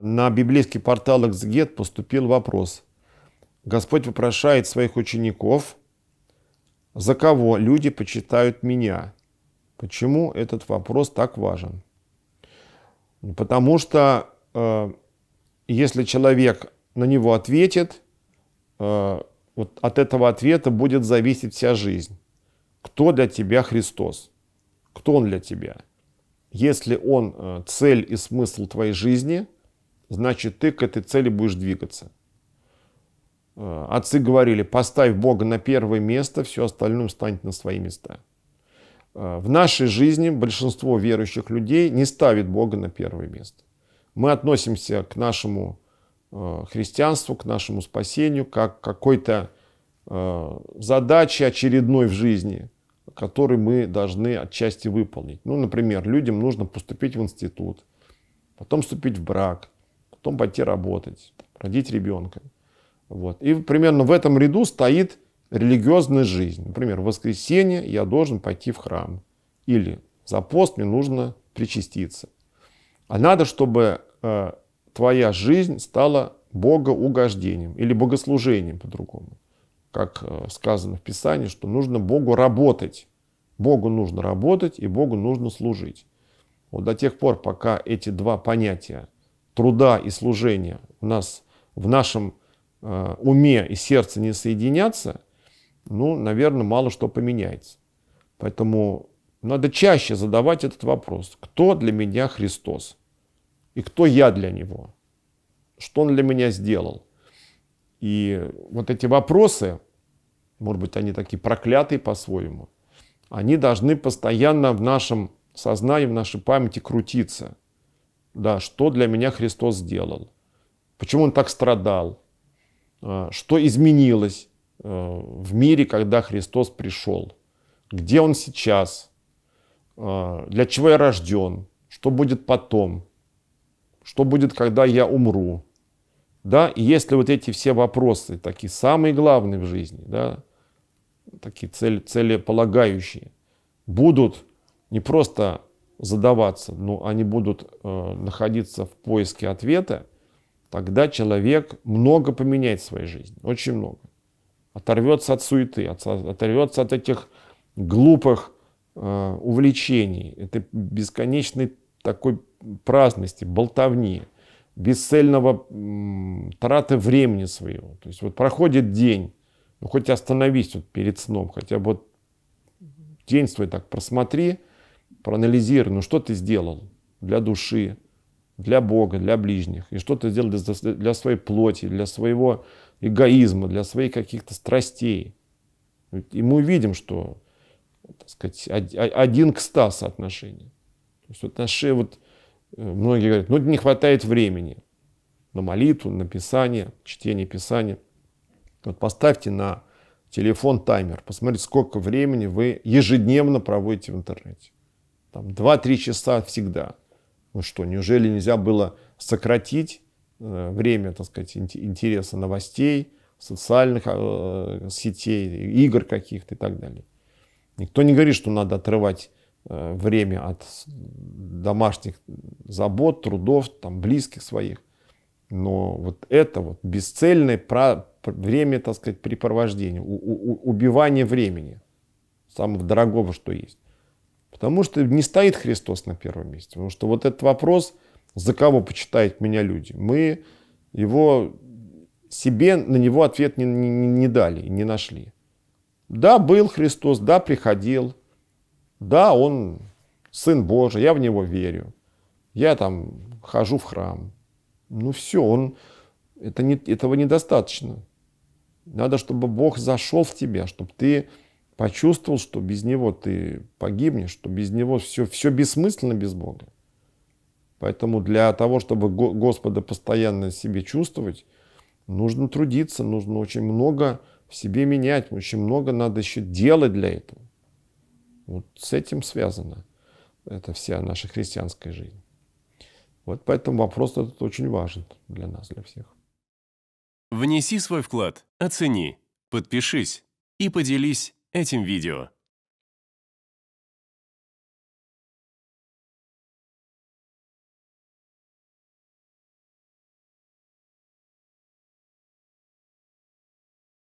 На библейский портал «Эксгет» поступил вопрос. Господь вопрошает своих учеников, за кого люди почитают меня? Почему этот вопрос так важен? Ну, потому что э, если человек на него ответит, э, вот от этого ответа будет зависеть вся жизнь. Кто для тебя Христос? Кто Он для тебя? Если Он э, цель и смысл твоей жизни – значит ты к этой цели будешь двигаться. Э, отцы говорили, поставь Бога на первое место, все остальное встанет на свои места. Э, в нашей жизни большинство верующих людей не ставит Бога на первое место. Мы относимся к нашему э, христианству, к нашему спасению, как к какой-то задаче очередной в жизни, которую мы должны отчасти выполнить. Ну, например, людям нужно поступить в институт, потом вступить в брак – потом пойти работать, родить ребенка. Вот. И примерно в этом ряду стоит религиозная жизнь. Например, в воскресенье я должен пойти в храм. Или за пост мне нужно причаститься. А надо, чтобы э, твоя жизнь стала богоугождением или богослужением по-другому. Как э, сказано в Писании, что нужно Богу работать. Богу нужно работать и Богу нужно служить. Вот до тех пор, пока эти два понятия труда и служения у нас в нашем э, уме и сердце не соединятся, ну, наверное, мало что поменяется. Поэтому надо чаще задавать этот вопрос. Кто для меня Христос? И кто я для Него? Что Он для меня сделал? И вот эти вопросы, может быть, они такие проклятые по-своему, они должны постоянно в нашем сознании, в нашей памяти крутиться – да, что для меня Христос сделал, почему Он так страдал, а, что изменилось а, в мире, когда Христос пришел, где Он сейчас, а, для чего я рожден, что будет потом, что будет, когда я умру. Да, и если вот эти все вопросы, такие самые главные в жизни, да, такие цели, целеполагающие, будут не просто задаваться, но они будут э, находиться в поиске ответа, тогда человек много поменяет в своей жизни, очень много. Оторвется от суеты, от, оторвется от этих глупых э, увлечений, этой бесконечной такой праздности, болтовни, бесцельного м, траты времени своего. То есть вот проходит день, ну хоть остановись вот перед сном, хотя бы вот день свой так просмотри, проанализируй, ну что ты сделал для души, для Бога, для ближних, и что ты сделал для, для своей плоти, для своего эгоизма, для своих каких-то страстей. И мы увидим, что, так сказать, один к ста соотношение. То есть вот вот, э, многие говорят, ну не хватает времени на молитву, на писание, чтение писания. Вот поставьте на телефон таймер, посмотрите, сколько времени вы ежедневно проводите в интернете там 2-3 часа всегда. Ну что, неужели нельзя было сократить э, время, так сказать, интереса новостей, социальных э, сетей, игр каких-то и так далее. Никто не говорит, что надо отрывать э, время от домашних забот, трудов, там, близких своих. Но вот это вот бесцельное про, время, так сказать, препровождение, у, у, убивание времени, самого дорогого, что есть. Потому что не стоит Христос на первом месте. Потому что вот этот вопрос, за кого почитают меня люди, мы его себе на него ответ не, не, не дали, не нашли. Да, был Христос, да, приходил, да, Он Сын Божий, я в Него верю, я там хожу в храм. Ну все, он, это не, этого недостаточно. Надо, чтобы Бог зашел в тебя, чтобы ты почувствовал, что без него ты погибнешь, что без него все, все бессмысленно без Бога. Поэтому для того, чтобы Господа постоянно себе чувствовать, нужно трудиться, нужно очень много в себе менять, очень много надо еще делать для этого. Вот с этим связано это вся наша христианская жизнь. Вот поэтому вопрос этот очень важен для нас, для всех. Внеси свой вклад, оцени, подпишись и поделись этим видео.